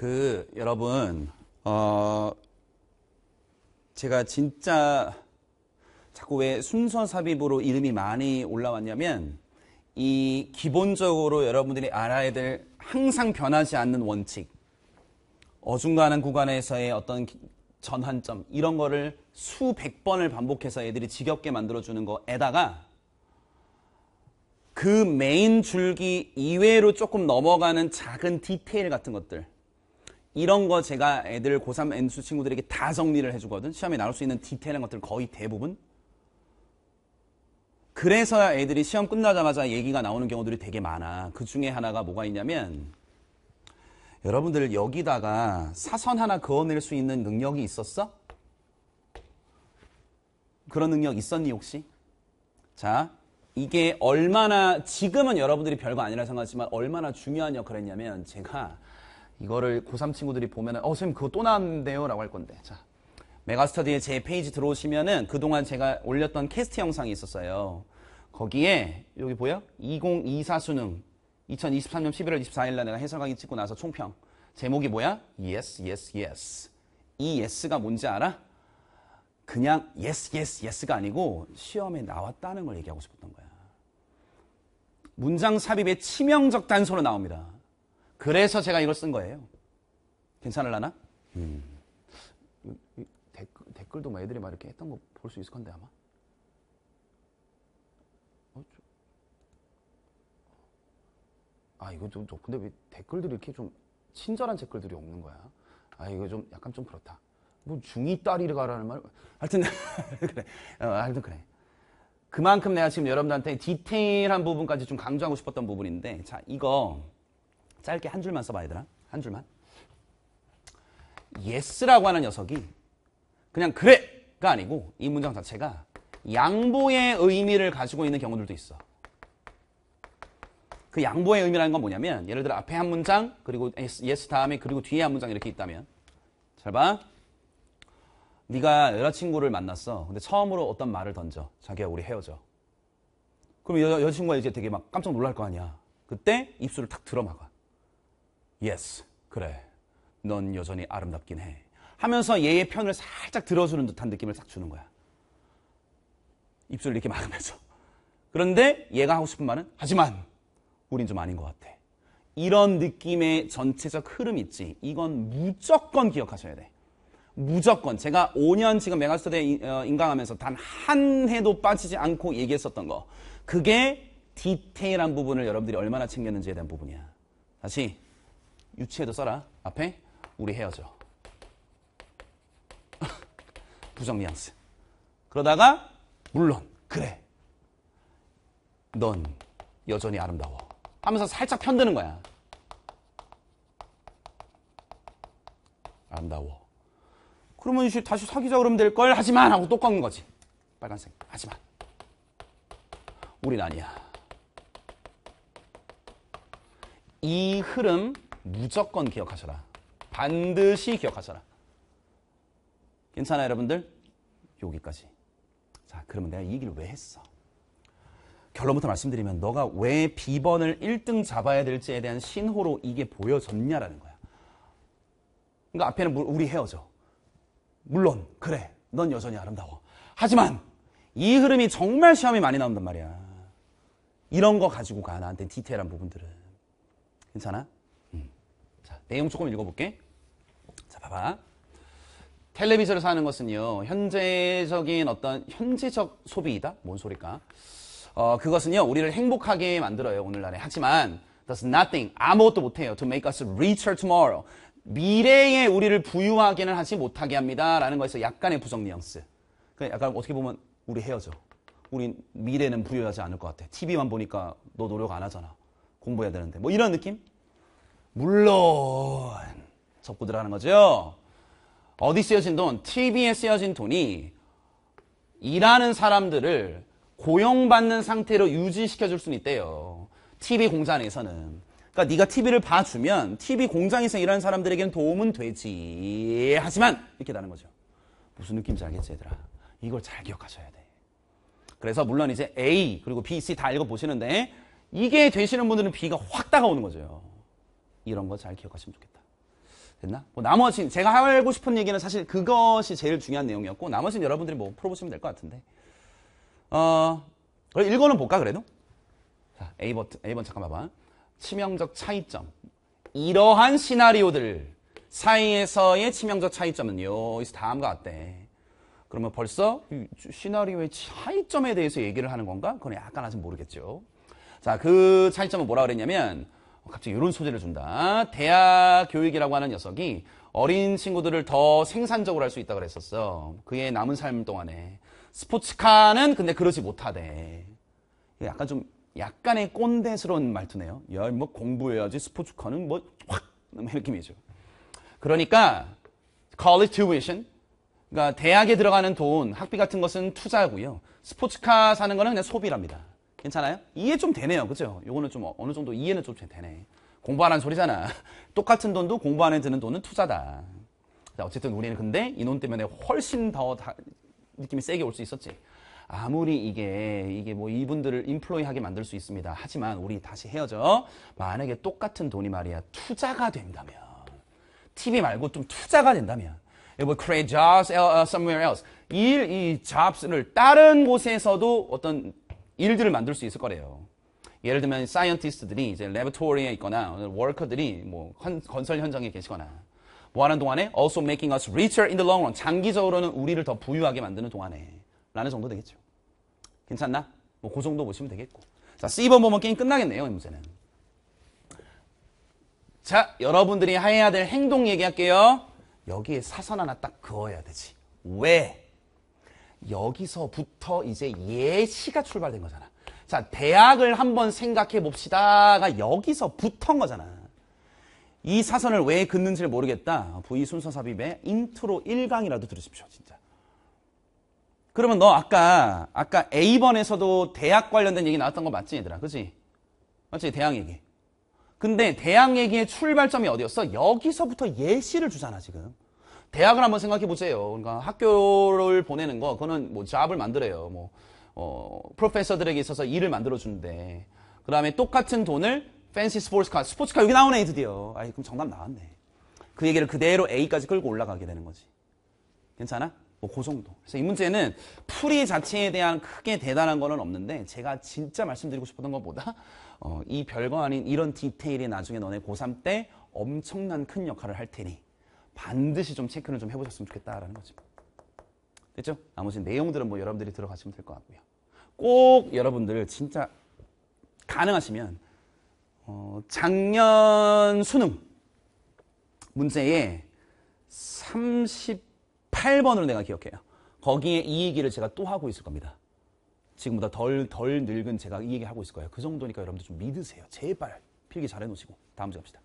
그 여러분 어 제가 진짜 자꾸 왜 순서 삽입으로 이름이 많이 올라왔냐면 이 기본적으로 여러분들이 알아야 될 항상 변하지 않는 원칙 어중간한 구간에서의 어떤 전환점 이런 거를 수백 번을 반복해서 애들이 지겹게 만들어주는 거에다가 그 메인 줄기 이외로 조금 넘어가는 작은 디테일 같은 것들 이런 거 제가 애들 고3 N수 친구들에게 다 정리를 해주거든. 시험에 나올 수 있는 디테일한 것들 거의 대부분. 그래서야 애들이 시험 끝나자마자 얘기가 나오는 경우들이 되게 많아. 그 중에 하나가 뭐가 있냐면, 여러분들 여기다가 사선 하나 그어낼 수 있는 능력이 있었어? 그런 능력 있었니 혹시? 자, 이게 얼마나 지금은 여러분들이 별거 아니라 생각하지만 얼마나 중요한 역할을 했냐면 제가 이거를 고3 친구들이 보면은, 어, 선생님, 그거 또 나왔는데요? 라고 할 건데. 자, 메가스터디의 제 페이지 들어오시면은 그동안 제가 올렸던 캐스트 영상이 있었어요. 거기에, 여기 보여? 2024 수능. 2023년 11월 24일 날 내가 해설 강의 찍고 나서 총평. 제목이 뭐야? Yes, yes, yes. 이 yes가 뭔지 알아? 그냥 yes, yes, yes가 아니고 시험에 나왔다는 걸 얘기하고 싶었던 거야. 문장 삽입에 치명적 단서로 나옵니다. 그래서 제가 이걸 쓴 거예요. 괜찮을라나? 음. 댓글, 도막 뭐 애들이 막 이렇게 했던 거 볼 수 있을 건데 아마. 어, 아 이거 좀, 저, 근데 왜 댓글들이 이렇게 좀 친절한 댓글들이 없는 거야? 아 이거 좀 약간 좀 그렇다. 뭐 중이 딸이라는 말. 하여튼 그래. 어, 하여튼 그래. 그만큼 내가 지금 여러분들한테 디테일한 부분까지 좀 강조하고 싶었던 부분인데 자 이거. 짧게 한 줄만 써봐야 되나? 한 줄만. yes라고 하는 녀석이 그냥 그래가 아니고 이 문장 자체가 양보의 의미를 가지고 있는 경우들도 있어. 그 양보의 의미라는 건 뭐냐면 예를 들어 앞에 한 문장 그리고 yes 다음에 그리고 뒤에 한 문장 이렇게 있다면 잘 봐. 네가 여자친구를 만났어. 근데 처음으로 어떤 말을 던져. 자기야 우리 헤어져. 그럼 여, 여자친구가 이제 되게 막 깜짝 놀랄 거 아니야. 그때 입술을 탁 들어막아. yes, 그래. 넌 여전히 아름답긴 해. 하면서 얘의 편을 살짝 들어주는 듯한 느낌을 싹 주는 거야. 입술을 이렇게 막으면서. 그런데 얘가 하고 싶은 말은 하지만 우린 좀 아닌 것 같아. 이런 느낌의 전체적 흐름 있지. 이건 무조건 기억하셔야 돼. 무조건 제가 5년 지금 메가스터대 어, 인강하면서 단 한 해도 빠지지 않고 얘기했었던 거. 그게 디테일한 부분을 여러분들이 얼마나 챙겼는지에 대한 부분이야. 다시 유치해도 써라. 앞에 우리 헤어져. 부정 뉘앙스. 그러다가 물론 그래. 넌 여전히 아름다워. 하면서 살짝 편드는 거야. 아름다워. 그러면 이제 다시 사귀자 그러면 될 걸 하지만 하고 똑같은 거지. 빨간색 하지만. 우린 아니야. 이 흐름 무조건 기억하셔라. 반드시 기억하셔라. 괜찮아요, 여러분들? 여기까지. 자, 그러면 내가 이 얘기를 왜 했어? 결론부터 말씀드리면 너가 왜 B번을 1등 잡아야 될지에 대한 신호로 이게 보여졌냐라는 거야. 그러니까 앞에는 우리 헤어져. 물론 그래, 넌 여전히 아름다워. 하지만 이 흐름이 정말 시험이 많이 나온단 말이야. 이런 거 가지고 가, 나한테 디테일한 부분들은. 괜찮아? 자, 내용 조금 읽어볼게. 자, 봐봐. 텔레비전을사는 것은요, 현재적인 어떤 현재적 소비이다? 뭔소리일까 어, 그것은요, 우리를 행복하게 만들어요, 오늘날에. 하지만, does nothing, 아무것도 못해요. to make us richer tomorrow. 미래에 우리를 부유하게는 하지 못하게 합니다. 라는 거에서 약간의 부정 뉘앙스. 약간 어떻게 보면, 우리 헤어져. 우리 미래는 부여하지 않을 것 같아. TV만 보니까 너 노력 안 하잖아. 공부해야 되는데. 뭐 이런 느낌? 물론 적고들 하는 거죠. 어디 쓰여진 돈? TV에 쓰여진 돈이 일하는 사람들을 고용받는 상태로 유지시켜 줄 수는 있대요. TV 공장에서는 그러니까 네가 TV를 봐주면 TV 공장에서 일하는 사람들에겐 도움은 되지. 하지만 이렇게 되는 거죠. 무슨 느낌인지 알겠지 얘들아. 이걸 잘 기억하셔야 돼. 그래서 물론 이제 A 그리고 B, C 다 읽어보시는데 이게 되시는 분들은 B가 확 다가오는 거죠. 이런 거 잘 기억하시면 좋겠다. 됐나? 뭐 나머지 제가 하고 싶은 얘기는 사실 그것이 제일 중요한 내용이었고 나머지는 여러분들이 뭐 풀어보시면 될 것 같은데 어 그럼 읽어는 볼까 그래도? 자 A번, A번 잠깐 봐봐 치명적 차이점 이러한 시나리오들 사이에서의 치명적 차이점은요 이서 다음과 같대 그러면 벌써 시나리오의 차이점에 대해서 얘기를 하는 건가? 그건 약간 아직 모르겠죠 자그 차이점은 뭐라 그랬냐면 갑자기 이런 소재를 준다. 대학 교육이라고 하는 녀석이 어린 친구들을 더 생산적으로 할 수 있다고 그랬었어. 그의 남은 삶 동안에. 스포츠카는 근데 그러지 못하대. 약간 좀, 약간의 꼰대스러운 말투네요. 야, 뭐 공부해야지. 스포츠카는 뭐, 확! 느낌이죠. 그러니까, college tuition. 그러니까 대학에 들어가는 돈, 학비 같은 것은 투자고요. 스포츠카 사는 거는 그냥 소비랍니다. 괜찮아요? 이해 좀 되네요. 그죠? 요거는 좀 어느 정도 이해는 좀 되네. 공부하라는 소리잖아. 똑같은 돈도 공부 안에 드는 돈은 투자다. 자, 어쨌든 우리는 근데 이돈 때문에 훨씬 더 다, 느낌이 세게 올 수 있었지. 아무리 이게 이게 뭐 이분들을 인플로이하게 만들 수 있습니다. 하지만 우리 다시 헤어져. 만약에 똑같은 돈이 말이야 투자가 된다면 TV 말고 좀 투자가 된다면 뭐 create jobs 어, 어, somewhere else 일이 jobs를 다른 곳에서도 어떤 일들을 만들 수 있을 거래요. 예를 들면 사이언티스트들이 이제 레버토리에 있거나 워커들이 뭐 건설 현장에 계시거나 뭐 하는 동안에 also making us richer in the long run 장기적으로는 우리를 더 부유하게 만드는 동안에 라는 정도 되겠죠. 괜찮나? 뭐 그 정도 보시면 되겠고 자 C번 보면 게임 끝나겠네요. 이 문제는 자 여러분들이 해야 될 행동 얘기할게요. 여기에 사선 하나 딱 그어야 되지. 왜? 여기서부터 이제 예시가 출발된 거잖아. 자, 대학을 한번 생각해 봅시다가 여기서부터인 거잖아. 이 사선을 왜 긋는지를 모르겠다. V 순서 삽입에 인트로 1강이라도 들으십시오, 진짜. 그러면 너 아까 아까 A번에서도 대학 관련된 얘기 나왔던 거 맞지, 얘들아? 그지 맞지? 대학 얘기. 근데 대학 얘기의 출발점이 어디였어? 여기서부터 예시를 주잖아, 지금. 대학을 한번 생각해 보세요. 그러니까 학교를 보내는 거, 그거는 뭐 잡을 만들어요. 뭐, 어, 프로페서들에게 있어서 일을 만들어준대. 그 다음에 똑같은 돈을 팬시 스포츠카, 스포츠카 여기 나오네, 드디어. 아이, 그럼 정답 나왔네. 그 얘기를 그대로 A까지 끌고 올라가게 되는 거지. 괜찮아? 뭐, 그 정도. 그래서 이 문제는 풀이 자체에 대한 크게 대단한 거는 없는데, 제가 진짜 말씀드리고 싶었던 것보다, 어, 이 별거 아닌 이런 디테일이 나중에 너네 고3 때 엄청난 큰 역할을 할 테니. 반드시 좀 체크는 좀 해보셨으면 좋겠다라는 거죠. 됐죠? 나머지 내용들은 뭐 여러분들이 들어가시면 될 것 같고요. 꼭 여러분들 진짜 가능하시면 어, 작년 수능 문제에 38번으로 내가 기억해요. 거기에 이 얘기를 제가 또 하고 있을 겁니다. 지금보다 덜, 덜 늙은 제가 이 얘기 하고 있을 거예요. 그 정도니까 여러분들 좀 믿으세요. 제발 필기 잘 해놓으시고 다음 주에 갑시다.